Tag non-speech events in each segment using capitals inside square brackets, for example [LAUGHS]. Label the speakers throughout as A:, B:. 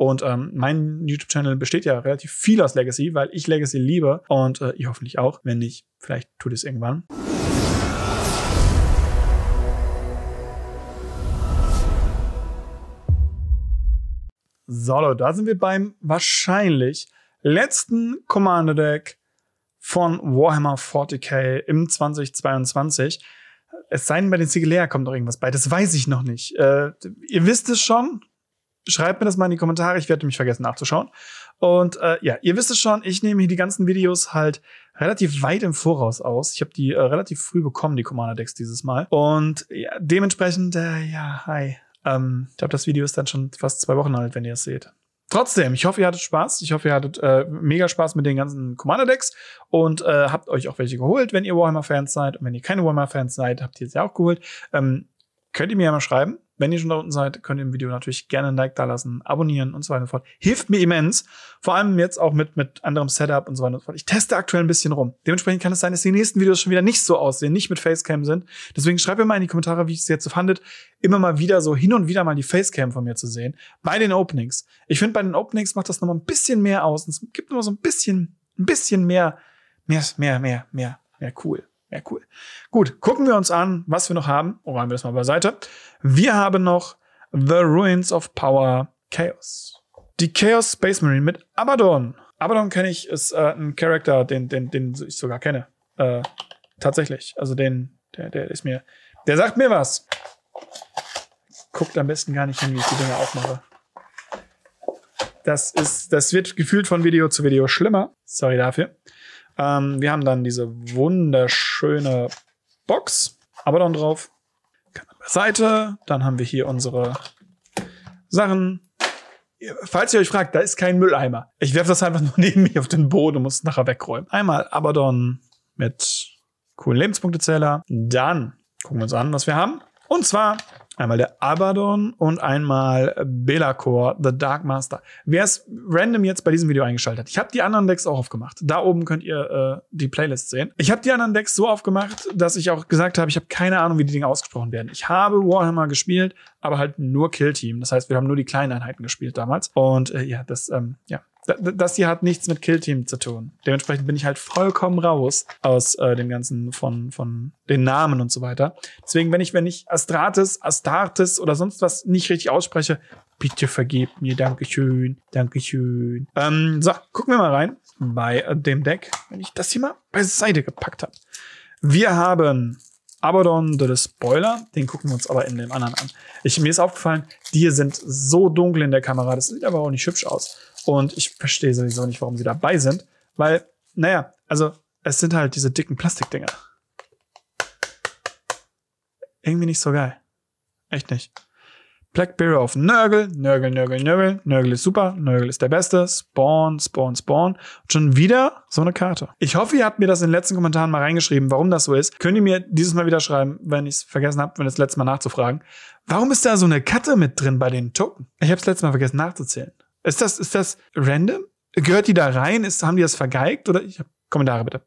A: Und ähm, mein YouTube-Channel besteht ja relativ viel aus Legacy, weil ich Legacy liebe und äh, ihr hoffentlich auch. Wenn nicht, vielleicht tut es irgendwann. So, da sind wir beim wahrscheinlich letzten Commander Deck von Warhammer 40k im 2022. Es sei denn, bei den Sigilea kommt noch irgendwas bei. Das weiß ich noch nicht. Äh, ihr wisst es schon schreibt mir das mal in die Kommentare. Ich werde mich vergessen nachzuschauen. Und äh, ja, ihr wisst es schon, ich nehme hier die ganzen Videos halt relativ weit im Voraus aus. Ich habe die äh, relativ früh bekommen, die Commander-Decks dieses Mal. Und ja, dementsprechend, äh, ja, hi. Ähm, ich glaube, das Video ist dann schon fast zwei Wochen alt, wenn ihr es seht. Trotzdem, ich hoffe, ihr hattet Spaß. Ich hoffe, ihr hattet äh, mega Spaß mit den ganzen Commander-Decks und äh, habt euch auch welche geholt, wenn ihr Warhammer-Fans seid. Und wenn ihr keine Warhammer-Fans seid, habt ihr sie auch geholt. Ähm, könnt ihr mir ja mal schreiben. Wenn ihr schon da unten seid, könnt ihr im Video natürlich gerne ein Like dalassen, abonnieren und so weiter und so fort. Hilft mir immens. Vor allem jetzt auch mit, mit anderem Setup und so weiter und so fort. Ich teste aktuell ein bisschen rum. Dementsprechend kann es sein, dass die nächsten Videos schon wieder nicht so aussehen, nicht mit Facecam sind. Deswegen schreibt mir mal in die Kommentare, wie ihr es jetzt so fandet. Immer mal wieder so hin und wieder mal die Facecam von mir zu sehen. Bei den Openings. Ich finde, bei den Openings macht das nochmal ein bisschen mehr aus. Und es gibt nochmal so ein bisschen, ein bisschen mehr, mehr, mehr, mehr, mehr, mehr cool. Ja, cool. Gut, gucken wir uns an, was wir noch haben. Oh, haben wir das mal beiseite. Wir haben noch The Ruins of Power Chaos. Die Chaos Space Marine mit Abaddon. Abaddon kenne ich, ist äh, ein Charakter, den, den, den ich sogar kenne. Äh, tatsächlich. Also den, der, der ist mir. Der sagt mir was. Guckt am besten gar nicht hin, wie ich die Dinge aufmache. Das ist, das wird gefühlt von Video zu Video schlimmer. Sorry dafür. Ähm, wir haben dann diese wunderschöne Box, aber dann drauf. Seite, dann haben wir hier unsere Sachen. Falls ihr euch fragt, da ist kein Mülleimer. Ich werfe das einfach nur [LAUGHS] neben mir auf den Boden und muss es nachher wegräumen. Einmal Abaddon mit coolen Lebenspunktezähler. Dann gucken wir uns an, was wir haben. Und zwar Einmal der Abaddon und einmal Belacor, The Dark Master. Wer es random jetzt bei diesem Video eingeschaltet hat, ich habe die anderen Decks auch aufgemacht. Da oben könnt ihr äh, die Playlist sehen. Ich habe die anderen Decks so aufgemacht, dass ich auch gesagt habe, ich habe keine Ahnung, wie die Dinge ausgesprochen werden. Ich habe Warhammer gespielt, aber halt nur Kill Team. Das heißt, wir haben nur die kleinen Einheiten gespielt damals. Und äh, ja, das, ähm, ja, das hier hat nichts mit Killteam zu tun. Dementsprechend bin ich halt vollkommen raus aus äh, dem Ganzen von, von den Namen und so weiter. Deswegen, wenn ich, wenn ich Astrates, Astartes oder sonst was nicht richtig ausspreche, bitte vergebt mir, Dankeschön, Dankeschön. Ähm, so, gucken wir mal rein bei äh, dem Deck, wenn ich das hier mal beiseite gepackt habe. Wir haben Abaddon the Spoiler, den gucken wir uns aber in dem anderen an. Ich, mir ist aufgefallen, die hier sind so dunkel in der Kamera, das sieht aber auch nicht hübsch aus. Und ich verstehe sowieso nicht, warum sie dabei sind. Weil, naja, also es sind halt diese dicken Plastikdinger. Irgendwie nicht so geil. Echt nicht. Blackberry auf Nörgel, Nörgel, Nörgel, Nörgel, Nörgel ist super, Nörgel ist der Beste, Spawn, Spawn, Spawn. Und schon wieder so eine Karte. Ich hoffe, ihr habt mir das in den letzten Kommentaren mal reingeschrieben, warum das so ist. Könnt ihr mir dieses Mal wieder schreiben, wenn ich es vergessen habe, wenn das letzte Mal nachzufragen. Warum ist da so eine Karte mit drin bei den Token? Ich habe es letztes Mal vergessen nachzuzählen. Ist das, ist das random? Gehört die da rein? Ist, haben die das vergeigt? Oder ich habe Kommentare bitte.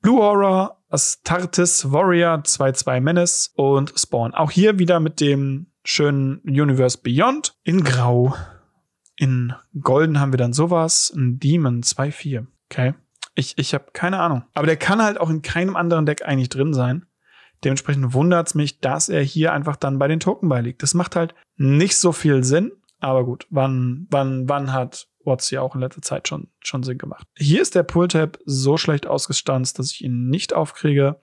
A: Blue Horror, Astartes, Warrior, 2-2 Menace und Spawn. Auch hier wieder mit dem schönen Universe Beyond in Grau. In Golden haben wir dann sowas. Ein Demon 2-4. Okay. Ich, ich habe keine Ahnung. Aber der kann halt auch in keinem anderen Deck eigentlich drin sein. Dementsprechend wundert es mich, dass er hier einfach dann bei den Token beiliegt. Das macht halt nicht so viel Sinn. Aber gut, wann, wann, wann hat Watts ja auch in letzter Zeit schon, schon Sinn gemacht. Hier ist der Pull-Tab so schlecht ausgestanzt, dass ich ihn nicht aufkriege.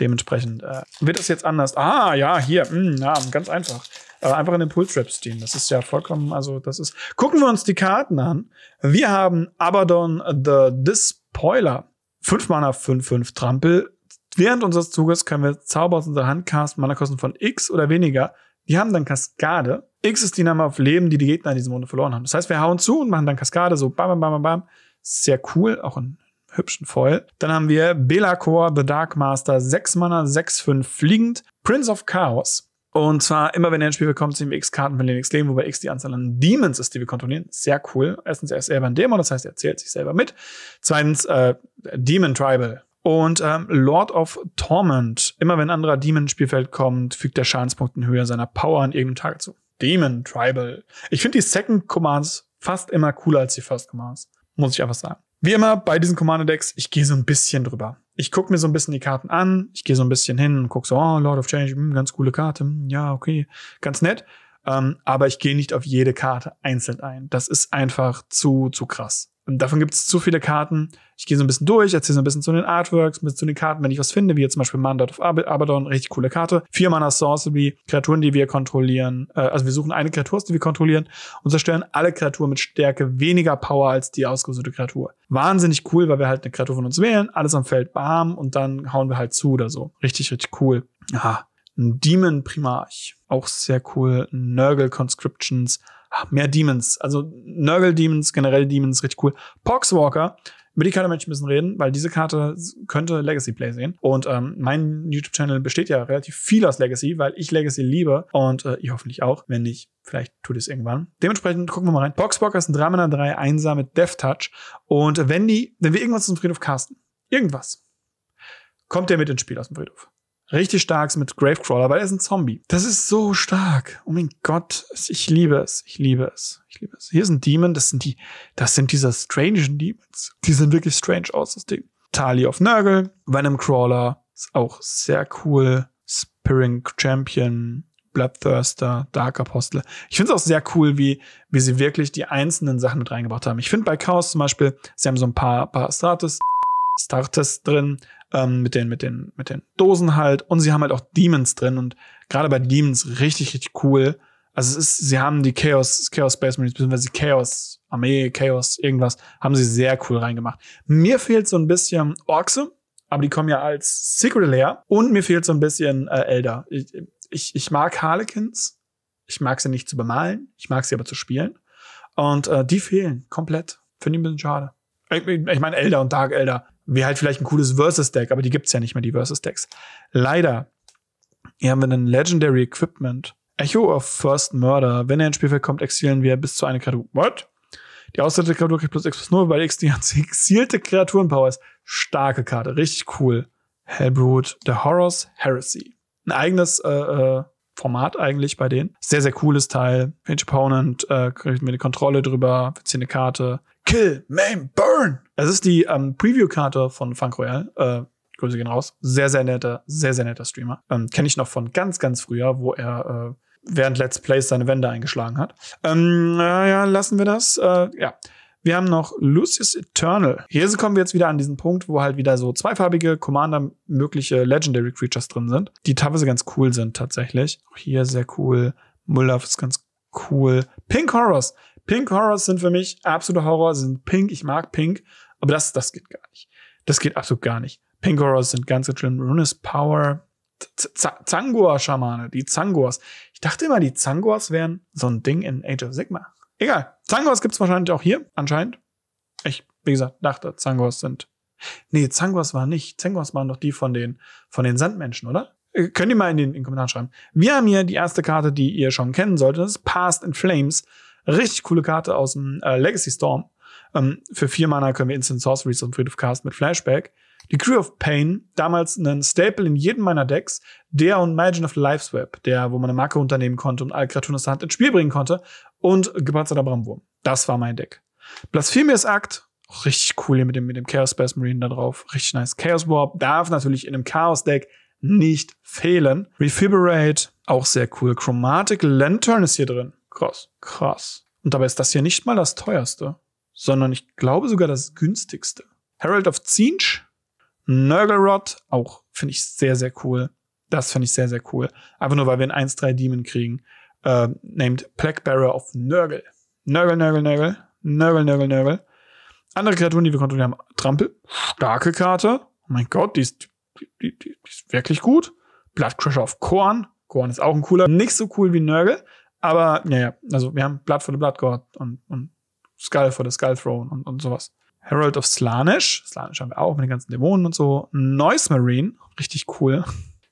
A: Dementsprechend äh, wird das jetzt anders. Ah, ja, hier, mh, hm, ja, ganz einfach. Äh, einfach in den Pull-Trap stehen. Das ist ja vollkommen, also das ist. Gucken wir uns die Karten an. Wir haben Abaddon the Despoiler. 5 Mana, 5-5 Trampel. Während unseres Zuges können wir Zauber aus unserer Hand casten, Mana-Kosten von X oder weniger. Wir haben dann Kaskade X ist die Name auf Leben, die die Gegner in diesem Runde verloren haben. Das heißt, wir hauen zu und machen dann Kaskade, so bam, bam, bam, bam. Sehr cool, auch in hübschen Foil. Dann haben wir Belacor, The Dark Master, 6 Mana, 6, 5, fliegend, Prince of Chaos. Und zwar immer, wenn er ins Spiel kommt, ziehen wir X Karten von den X Leben, wobei X die Anzahl an Demons ist, die wir kontrollieren. Sehr cool. Erstens, er ist selber ein Dämon, das heißt, er zählt sich selber mit. Zweitens, äh, Demon Tribal. Und ähm, Lord of Torment. Immer wenn ein anderer Demon ins Spielfeld kommt, fügt der Schadenspunkt in Höhe seiner Power an irgendeinem Tag zu. Demon, Tribal. Ich finde die Second Commands fast immer cooler als die First Commands. Muss ich einfach sagen. Wie immer bei diesen Commander-Decks, ich gehe so ein bisschen drüber. Ich gucke mir so ein bisschen die Karten an, ich gehe so ein bisschen hin und gucke so, oh, Lord of Change, mh, hm, ganz coole Karte, hm, ja, okay, ganz nett. Ähm, aber ich gehe nicht auf jede Karte einzeln ein. Das ist einfach zu, zu krass. Davon gibt es zu viele Karten. Ich gehe so ein bisschen durch, erzähle so ein bisschen zu den Artworks, ein bisschen zu den Karten, wenn ich was finde, wie jetzt zum Beispiel Mandat of Ab Abaddon, richtig coole Karte. Vier Mana Sorcery, Kreaturen, die wir kontrollieren. Äh, also wir suchen eine Kreatur, die wir kontrollieren und zerstören alle Kreaturen mit Stärke weniger Power als die ausgesuchte Kreatur. Wahnsinnig cool, weil wir halt eine Kreatur von uns wählen, alles am Feld, bam, und dann hauen wir halt zu oder so. Richtig, richtig cool. Aha. Ein Demon Primarch, auch sehr cool. Nurgle Conscriptions, mehr Demons. Also Nurgle-Demons, generell Demons, richtig cool. Poxwalker, über die Karte möchte ich ein bisschen reden, weil diese Karte könnte Legacy-Play sehen. Und ähm, mein YouTube-Channel besteht ja relativ viel aus Legacy, weil ich Legacy liebe und äh, ihr hoffentlich auch. Wenn nicht, vielleicht tut es irgendwann. Dementsprechend gucken wir mal rein. Poxwalker ist ein 3 x 3 Einser mit Death Touch. Und wenn die, wenn wir irgendwas zum Friedhof casten, irgendwas, kommt der mit ins Spiel aus dem Friedhof richtig starkes mit Gravecrawler, weil er ist ein Zombie. Das ist so stark. Oh mein Gott, ich liebe es, ich liebe es, ich liebe es. Hier ist ein Demon, das sind die, das sind diese strangen Demons. Die sehen wirklich strange aus, das Ding. Tali of Nurgle, Venom Crawler, ist auch sehr cool. Spiring Champion, Bloodthirster, Dark Apostle. Ich finde es auch sehr cool, wie, wie sie wirklich die einzelnen Sachen mit reingebracht haben. Ich finde bei Chaos zum Beispiel, sie haben so ein paar, paar Status, Startes drin, ähm, mit den, mit den, mit den Dosen halt. Und sie haben halt auch Demons drin und gerade bei Demons richtig, richtig cool. Also es ist, sie haben die Chaos, Chaos Space Marines, beziehungsweise Chaos Armee, Chaos, irgendwas, haben sie sehr cool reingemacht. Mir fehlt so ein bisschen Orkse, aber die kommen ja als Secret Lair und mir fehlt so ein bisschen äh, Elder. Ich, ich, ich mag Harlequins. Ich mag sie nicht zu bemalen, ich mag sie aber zu spielen. Und äh, die fehlen komplett. Finde ich ein bisschen schade. ich meine, Elder und Dark Elder Wäre halt vielleicht ein cooles Versus-Deck, aber die gibt es ja nicht mehr, die Versus-Decks. Leider. Hier haben wir einen Legendary Equipment. Echo of First Murder. Wenn er ins Spielfeld kommt, exilieren wir bis zu einer Kreatur. What? Die ausgewählte Kreatur kriegt plus X plus 0, weil X die ganze exilte Kreaturenpower ist. Starke Karte, richtig cool. Hellbrute, The Horrors Heresy. Ein eigenes äh, äh, Format eigentlich bei denen. Sehr, sehr cooles Teil. Page Opponent, äh, kriegt mir die Kontrolle drüber, wir ziehen eine Karte. Kill, Maim, Burn! Es ist die ähm, Preview-Karte von Funk Royale. Äh, Grüße gehen raus. Sehr, sehr netter, sehr, sehr netter Streamer. Ähm, Kenne ich noch von ganz, ganz früher, wo er äh, während Let's Plays seine Wände eingeschlagen hat. Ähm, äh, ja, lassen wir das. Äh, ja. Wir haben noch Lucius Eternal. Hier kommen wir jetzt wieder an diesen Punkt, wo halt wieder so zweifarbige Commander mögliche Legendary Creatures drin sind, die teilweise ganz cool sind tatsächlich. Auch hier sehr cool. Mullaf ist ganz cool. Pink Horrors. Pink Horrors sind für mich absolute Horror, Sie sind pink, ich mag pink, aber das, das geht gar nicht. Das geht absolut gar nicht. Pink Horrors sind ganz schön. Runis Power. Zangor-Schamane, die Zangors. Ich dachte immer, die Zangors wären so ein Ding in Age of Sigma. Egal. Zangos es wahrscheinlich auch hier, anscheinend. Ich, wie gesagt, dachte, Zangos sind. Nee, Zangos waren nicht. Zangos waren doch die von den, von den Sandmenschen, oder? Äh, könnt ihr mal in den, in den Kommentaren schreiben. Wir haben hier die erste Karte, die ihr schon kennen solltet. Das ist Past in Flames. Richtig coole Karte aus dem äh, Legacy Storm. Ähm, für vier Mana können wir Instant Sorceries und Friedhof Cast mit Flashback. Die Crew of Pain, damals ein Staple in jedem meiner Decks, der und Magic of Life's Web, der, wo man eine Marke unternehmen konnte und alle Kreaturen aus der Hand ins Spiel bringen konnte, und gepanzerter Bramwurm. Das war mein Deck. Blasphemous Act, richtig cool hier mit dem, mit dem Chaos Space Marine da drauf, richtig nice. Chaos Warp darf natürlich in einem Chaos Deck nicht fehlen. Refiberate, auch sehr cool. Chromatic Lantern ist hier drin. Krass, krass. Und dabei ist das hier nicht mal das teuerste, sondern ich glaube sogar das günstigste. Herald of Zinch, Nurglerod, auch finde ich sehr, sehr cool. Das finde ich sehr, sehr cool. Einfach nur, weil wir einen 1-3 Demon kriegen. Äh, named Blackbearer of Nurgle. Nurgle, Nurgle, Nurgle. Nurgle, Nurgle, Nurgle. Andere Kreaturen, die wir kontrollieren, haben Trampel. Starke Karte. Oh mein Gott, die ist, die, die, die ist wirklich gut. Bloodcrusher of Korn. Korn ist auch ein cooler. Nicht so cool wie Nurgle, aber naja, also wir haben Blood for the Blood God und, und Skull for the Skull Throne und, und sowas. Herald of Slanish. Slanish haben wir auch mit den ganzen Dämonen und so. Noise Marine, richtig cool.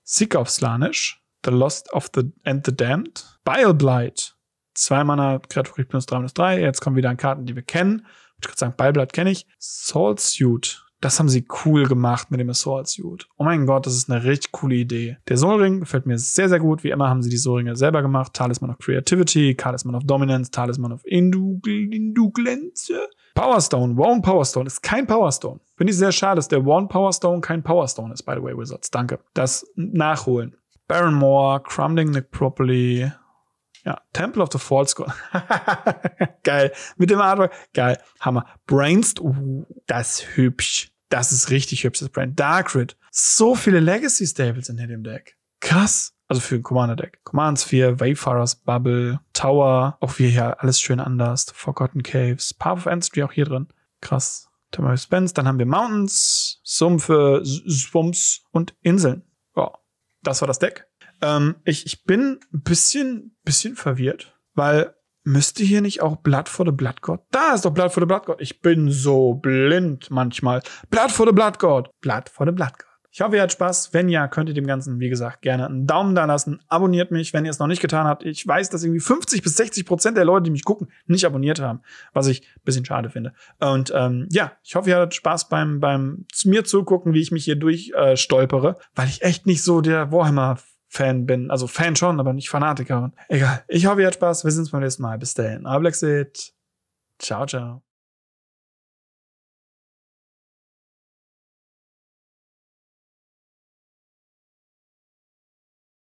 A: Seeker of Slanish. The Lost of the and the Damned. Bile Blight. Zwei Mana, Kreatur minus 3 minus 3. Jetzt kommen wieder an Karten, die wir kennen. Ich würde sagen, Bile Blight kenne ich. Soul Suit das haben sie cool gemacht mit dem Assault Suit. Oh mein Gott, das ist eine richtig coole Idee. Der Solring gefällt mir sehr, sehr gut. Wie immer haben sie die Solringe selber gemacht. Talisman of Creativity, Talisman of Dominance, Talisman of Indugl Induglenze. Powerstone, Warren Powerstone ist kein Powerstone. Finde ich sehr schade, dass der Warren Powerstone kein Powerstone ist, by the way, Wizards. Danke. Das nachholen. Baron Moore, Crumbling Nick Properly, ja, Temple of the False God. [LAUGHS] geil. Mit dem Artwork. Geil. Hammer. Brainst, Das ist hübsch. Das ist richtig hübsch, das Brain. Darkrid. So viele Legacy Stables in dem Deck. Krass. Also für ein Commander-Deck. Command Sphere, Wayfarers Bubble, Tower, auch wir hier alles schön anders. Forgotten Caves, Path of Ancestry auch hier drin. Krass. Tommy Spence, dann haben wir Mountains, Sumpfe, Swumps und Inseln. Ja, das war das Deck. Ähm, ich, ich bin ein bisschen, bisschen verwirrt, weil müsste hier nicht auch Blood for the Blood God? Da ist doch Blood for the Blood God. Ich bin so blind manchmal. Blood for the Blood God. Blood for the Blood God. Ich hoffe, ihr hattet Spaß. Wenn ja, könnt ihr dem Ganzen, wie gesagt, gerne einen Daumen da lassen. Abonniert mich, wenn ihr es noch nicht getan habt. Ich weiß, dass irgendwie 50 bis 60 Prozent der Leute, die mich gucken, nicht abonniert haben, was ich ein bisschen schade finde. Und ähm, ja, ich hoffe, ihr hattet Spaß beim, beim mir zugucken, wie ich mich hier durchstolpere, äh, weil ich echt nicht so der Warhammer Fan bin. Also Fan schon, aber nicht Fanatiker. Egal. Ich hoffe, ihr habt Spaß. Wir sehen uns beim nächsten Mal. Bis dahin. Ablexit. Ciao, ciao.